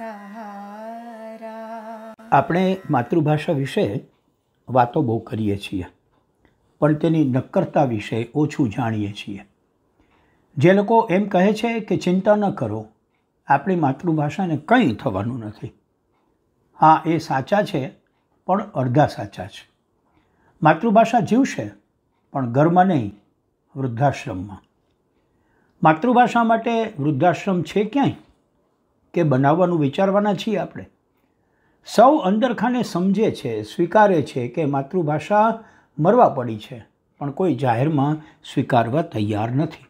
આપણે માતૃભાષા વિશે વાતો બહુ કરીએ છીએ પણ તેની નક્કરતા વિશે ઓછું જાણીએ છીએ જે લોકો એમ કહે છે કે ચિંતા ન કરો આપણી માતૃભાષાને કંઈ થવાનું નથી હા એ સાચા છે પણ અડધા સાચા છે માતૃભાષા જીવશે પણ ઘરમાં નહીં વૃદ્ધાશ્રમમાં માતૃભાષા માટે વૃદ્ધાશ્રમ છે ક્યાંય કે બનાવવાનું વિચારવાના છીએ આપણે સૌ અંદરખાને સમજે છે સ્વીકારે છે કે માતૃભાષા મરવા પડી છે પણ કોઈ જાહેરમાં સ્વીકારવા તૈયાર નથી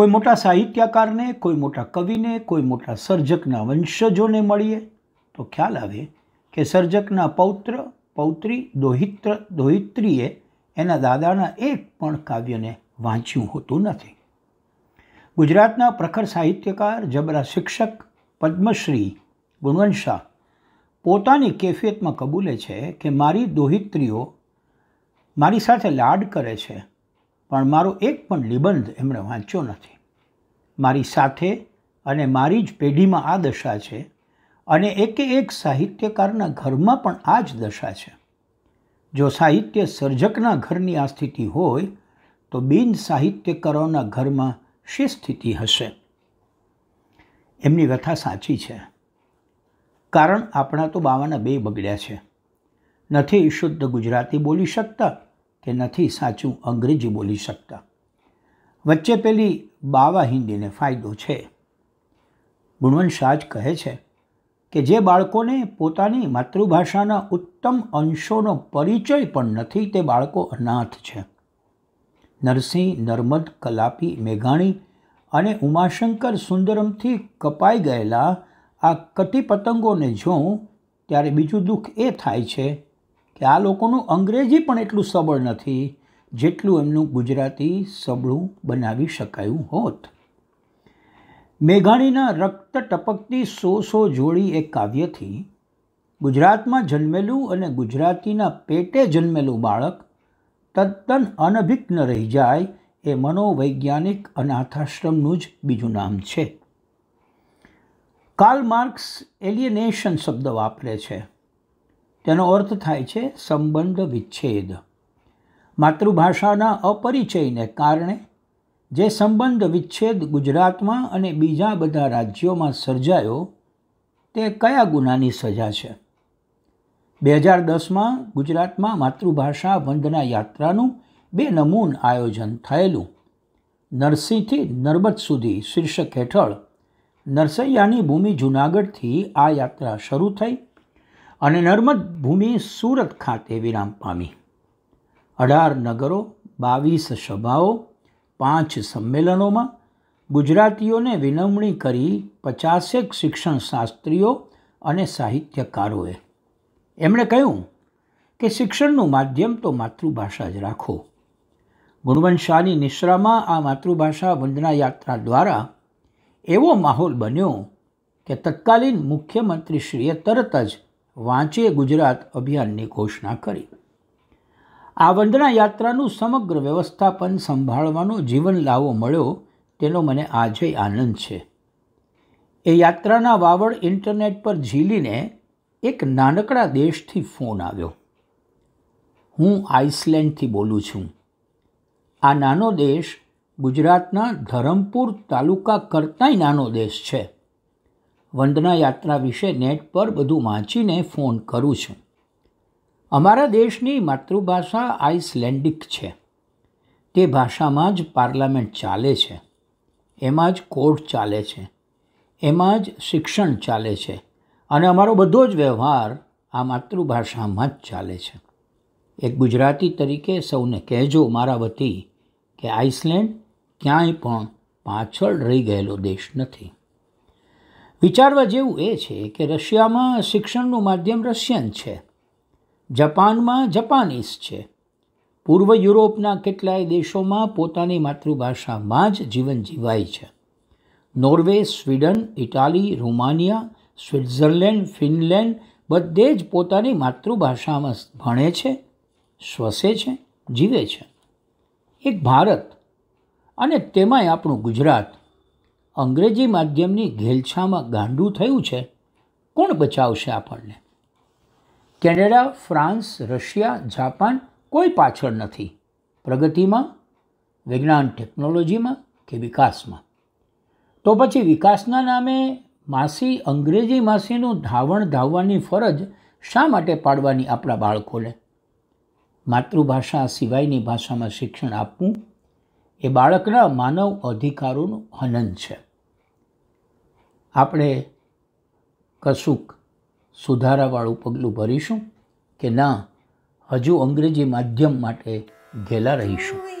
કોઈ મોટા સાહિત્યકારને કોઈ મોટા કવિને કોઈ મોટા સર્જકના વંશજોને મળીએ તો ખ્યાલ આવે કે સર્જકના પૌત્ર પૌત્રી દોહિત્ર દોહિત્રીએ એના દાદાના એક પણ કાવ્યને વાંચ્યું હોતું નથી ગુજરાતના પ્રખર સાહિત્યકાર જબરા શિક્ષક પદ્મશ્રી ગુણવંત શાહ પોતાની કેફિયતમાં કબૂલે છે કે મારી દોહિત્રીઓ મારી સાથે લાડ કરે છે પણ મારો એક પણ નિબંધ એમણે વાંચ્યો નથી મારી સાથે અને મારી જ પેઢીમાં આ દશા છે અને એકે એક સાહિત્યકારના ઘરમાં પણ આ જ દશા છે જો સાહિત્ય સર્જકના ઘરની આ સ્થિતિ હોય તો બિન સાહિત્યકારોના ઘરમાં શી સ્થિતિ હશે એમની વ્યથા સાચી છે કારણ આપણા તો બાવાના બે બગડ્યા છે નથી શુદ્ધ ગુજરાતી બોલી શકતા કે નથી સાચું અંગ્રેજી બોલી શકતા વચ્ચે પેલી બાવા હિન્દીને ફાયદો છે ગુણવંત શાહ કહે છે કે જે બાળકોને પોતાની માતૃભાષાના ઉત્તમ અંશોનો પરિચય પણ નથી તે બાળકો અનાથ છે નરસિંહ નર્મદ કલાપી મેઘાણી અને ઉમાશંકર સુંદરમથી કપાઈ ગયેલા આ કટી પતંગોને જોઉં ત્યારે બીજું દુઃખ એ થાય છે કે આ લોકોનું અંગ્રેજી પણ એટલું સબળ નથી જેટલું એમનું ગુજરાતી સબળું બનાવી શકાયું હોત મેઘાણીના રક્ત ટપકતી સો સો જોડી એ કાવ્યથી ગુજરાતમાં જન્મેલું અને ગુજરાતીના પેટે જન્મેલું બાળક તદ્દન અનભિજ્ઞ રહી જાય એ મનોવૈજ્ઞાનિક અનાથાશ્રમનું જ બીજું નામ છે કાર્લ માર્ક્સ એલિયનેશન શબ્દ વાપરે છે તેનો અર્થ થાય છે સંબંધ વિચ્છેદ માતૃભાષાના અપરિચયને કારણે જે સંબંધ વિચ્છેદ ગુજરાતમાં અને બીજા બધા રાજ્યોમાં સર્જાયો તે કયા ગુનાની સજા છે બે હજાર દસમાં ગુજરાતમાં માતૃભાષા વંદના યાત્રાનું બે નમૂન આયોજન થયેલું નરસિંહથી નર્મદ સુધી શીર્ષક હેઠળ નરસૈયાની ભૂમિ જૂનાગઢથી આ યાત્રા શરૂ થઈ અને નર્મદ ભૂમિ સુરત ખાતે વિરામ પામી અઢાર નગરો બાવીસ સભાઓ પાંચ સંમેલનોમાં ગુજરાતીઓને વિનવણી કરી પચાસેક શિક્ષણ શાસ્ત્રીઓ અને સાહિત્યકારોએ એમણે કહ્યું કે શિક્ષણનું માધ્યમ તો માતૃભાષા જ રાખો ગુણવંત શાહની નિશ્રામાં આ માતૃભાષા વંદના યાત્રા દ્વારા એવો માહોલ બન્યો કે તત્કાલીન મુખ્યમંત્રીશ્રીએ તરત જ વાંચે ગુજરાત અભિયાનની ઘોષણા કરી આ વંદના યાત્રાનું સમગ્ર વ્યવસ્થાપન સંભાળવાનો જીવન લાવો મળ્યો તેનો મને આજે આનંદ છે એ યાત્રાના વાવડ ઇન્ટરનેટ પર ઝીલીને એક નાનકડા દેશથી ફોન આવ્યો હું આઇસલેન્ડથી બોલું છું આ નાનો દેશ ગુજરાતના ધરમપુર તાલુકા કરતાંય નાનો દેશ છે વંદના યાત્રા વિશે નેટ પર બધું વાંચીને ફોન કરું છું અમારા દેશની માતૃભાષા આઇસલેન્ડિક છે તે ભાષામાં જ પાર્લામેન્ટ ચાલે છે એમાં જ કોર્ટ ચાલે છે એમાં જ શિક્ષણ ચાલે છે અને અમારો બધો જ વ્યવહાર આ માતૃભાષામાં જ ચાલે છે એક ગુજરાતી તરીકે સૌને કહેજો મારા વતી કે આઇસલેન્ડ ક્યાંય પણ પાછળ રહી ગયેલો દેશ નથી વિચારવા જેવું એ છે કે રશિયામાં શિક્ષણનું માધ્યમ રશિયન છે જાપાનમાં જપાનીઝ છે પૂર્વ યુરોપના કેટલાય દેશોમાં પોતાની માતૃભાષામાં જ જીવન જીવાય છે Norway Sweden Italy Romania Switzerland Finland બધે જ પોતાની માતૃભાષામાં ભણે છે શ્વસે છે જીવે છે એક ભારત અને તેમાંય આપણું ગુજરાત અંગ્રેજી માધ્યમની ઘેલછામાં ગાંડું થયું છે કોણ બચાવશે આપણને કેનેડા ફ્રાન્સ રશિયા જાપાન કોઈ પાછળ નથી પ્રગતિમાં વિજ્ઞાન ટેકનોલોજીમાં કે વિકાસમાં તો પછી વિકાસના નામે માસી અંગ્રેજી માસીનું ધાવણ ધાવવાની ફરજ શા માટે પાડવાની આપણા બાળકોને માતૃભાષા સિવાયની ભાષામાં શિક્ષણ આપવું એ બાળકના માનવ અધિકારોનું હનન છે આપણે કશુંક સુધારાવાળું પગલું ભરીશું કે ના હજુ અંગ્રેજી માધ્યમ માટે ઘેલા રહીશું